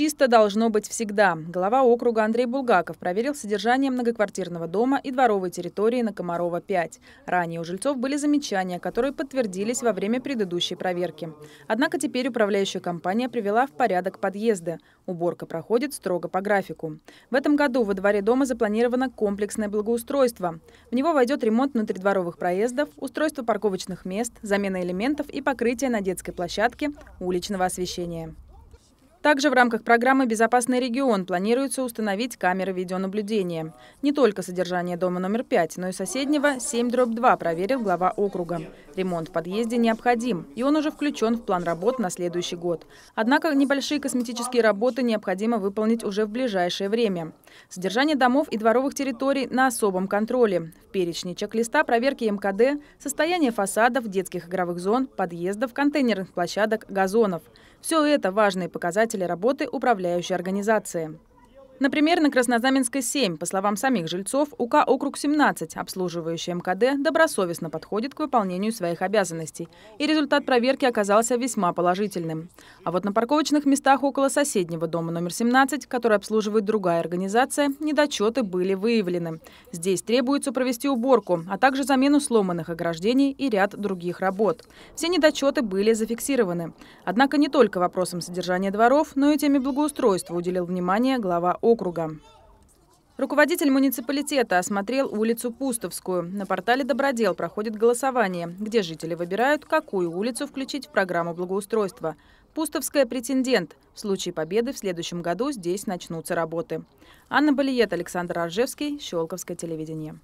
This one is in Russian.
Чисто должно быть всегда. Глава округа Андрей Булгаков проверил содержание многоквартирного дома и дворовой территории на Комарова 5. Ранее у жильцов были замечания, которые подтвердились во время предыдущей проверки. Однако теперь управляющая компания привела в порядок подъезды. Уборка проходит строго по графику. В этом году во дворе дома запланировано комплексное благоустройство. В него войдет ремонт внутридворовых проездов, устройство парковочных мест, замена элементов и покрытие на детской площадке уличного освещения. Также в рамках программы «Безопасный регион» планируется установить камеры видеонаблюдения. Не только содержание дома номер 5, но и соседнего 7-2 проверил глава округа. Ремонт в подъезде необходим, и он уже включен в план работ на следующий год. Однако небольшие косметические работы необходимо выполнить уже в ближайшее время. Содержание домов и дворовых территорий на особом контроле. В перечне чек-листа проверки МКД, состояние фасадов, детских игровых зон, подъездов, контейнерных площадок, газонов. Все это важные показатели работы управляющей организации. Например, на Краснозаменской 7, по словам самих жильцов, УК «Округ 17», обслуживающий МКД, добросовестно подходит к выполнению своих обязанностей. И результат проверки оказался весьма положительным. А вот на парковочных местах около соседнего дома номер 17, который обслуживает другая организация, недочеты были выявлены. Здесь требуется провести уборку, а также замену сломанных ограждений и ряд других работ. Все недочеты были зафиксированы. Однако не только вопросом содержания дворов, но и теме благоустройства уделил внимание глава округа округа. Руководитель муниципалитета осмотрел улицу Пустовскую. На портале «Добродел» проходит голосование, где жители выбирают, какую улицу включить в программу благоустройства. Пустовская – претендент. В случае победы в следующем году здесь начнутся работы. Анна Балиет, Александр Аржевский, Щелковское телевидение.